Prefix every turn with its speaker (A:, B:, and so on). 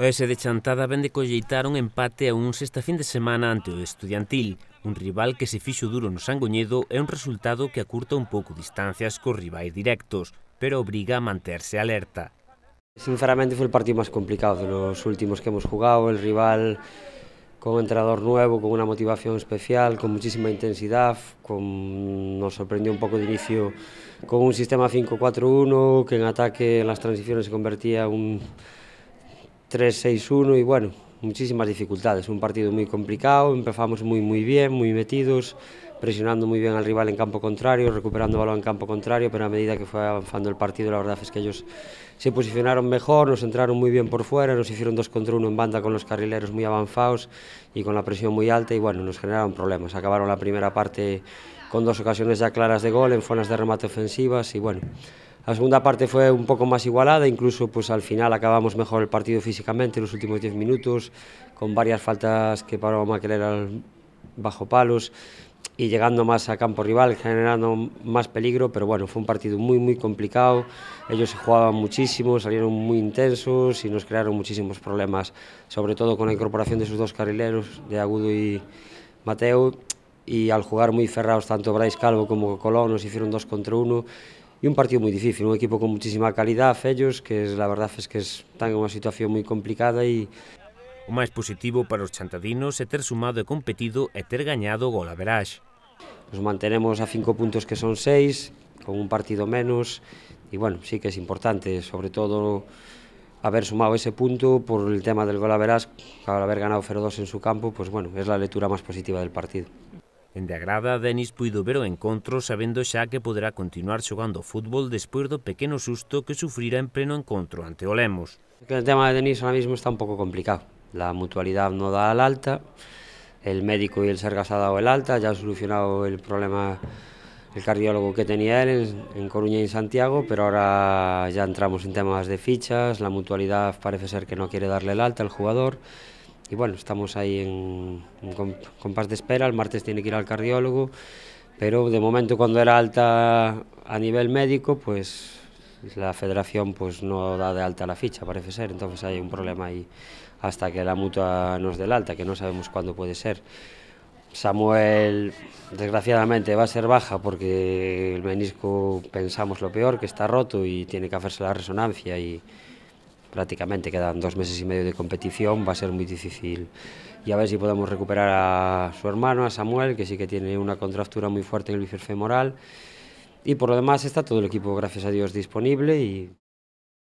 A: O S de Chantada ven de colleitar un empate a un sexta fin de semana ante o Estudiantil, un rival que se fixo duro no Sangoñedo é un resultado que acurta un pouco distancias cos rivais directos, pero obriga a manterse alerta.
B: Sinceramente foi o partido máis complicado dos últimos que hemos jugado, el rival con un entrenador nuevo, con unha motivación especial, con muchísima intensidade, con... nos sorprendió un pouco de inicio con un sistema 5-4-1 que en ataque en las transiciones se convertía un 3-6-1 y bueno, muchísimas dificultades. Un partido muy complicado, empezamos muy muy bien, muy metidos, presionando muy bien al rival en campo contrario, recuperando balón en campo contrario, pero a medida que fue avanzando el partido, la verdad es que ellos se posicionaron mejor, nos entraron muy bien por fuera, nos hicieron dos contra uno en banda con los carrileros muy avanzados y con la presión muy alta y bueno, nos generaron problemas. Acabaron la primera parte con dos ocasiones ya claras de gol en zonas de remate ofensivas y bueno, la segunda parte fue un poco más igualada, incluso pues al final acabamos mejor el partido físicamente en los últimos 10 minutos, con varias faltas que paró Maqueler al bajo palos y llegando más a campo rival, generando más peligro, pero bueno, fue un partido muy muy complicado, ellos se jugaban muchísimo, salieron muy intensos y nos crearon muchísimos problemas, sobre todo con la incorporación de sus dos carrileros, de Agudo y Mateo, y al jugar muy cerrados tanto Brais Calvo como Colón nos hicieron dos contra uno, e un partido moi difícil, un equipo con muchísima calidad, fellos, que es, la verdad es que están en unha situación moi complicada e O
A: máis positivo para os chantadinos é ter sumado e competido e ter gañado o gol average.
B: Nos mantenemos a cinco puntos que son seis, con un partido menos, e bueno, sí que é importante, sobre todo haber sumado ese punto por el tema del gol average, al haber ganado 0-2 en su campo, pues bueno, es la lectura máis positiva del partido. En deagrada Denis
A: puido ver o encontro sabendo xa que podrá continuar jugando fútbol despois do pequeño susto
B: que sufrirá en pleno encontro ante Olemos. El tema de Denis ahora mismo está un poco complicado. La mutualidad no da al alta, el médico y el Sergas ha dado el alta, ya ha solucionado el problema el cardiólogo que tenía él en, Coruña y Santiago, pero ahora ya entramos en temas de fichas, la mutualidad parece ser que no quiere darle el alta al jugador y bueno, estamos ahí en un compás de espera, el martes tiene que ir al cardiólogo, pero de momento cuando era alta a nivel médico, pues la federación pues no da de alta la ficha, parece ser, entonces hay un problema ahí hasta que la mutua nos dé la alta, que no sabemos cuándo puede ser. Samuel, desgraciadamente, va a ser baja porque el menisco pensamos lo peor, que está roto y tiene que hacerse la resonancia y, prácticamente quedan dos meses y medio de competición, va a ser muy difícil. Y a ver si podemos recuperar a su hermano, a Samuel, que sí que tiene una contractura muy fuerte en el bíceps femoral. Y por lo demás está todo el equipo, gracias a Dios, disponible y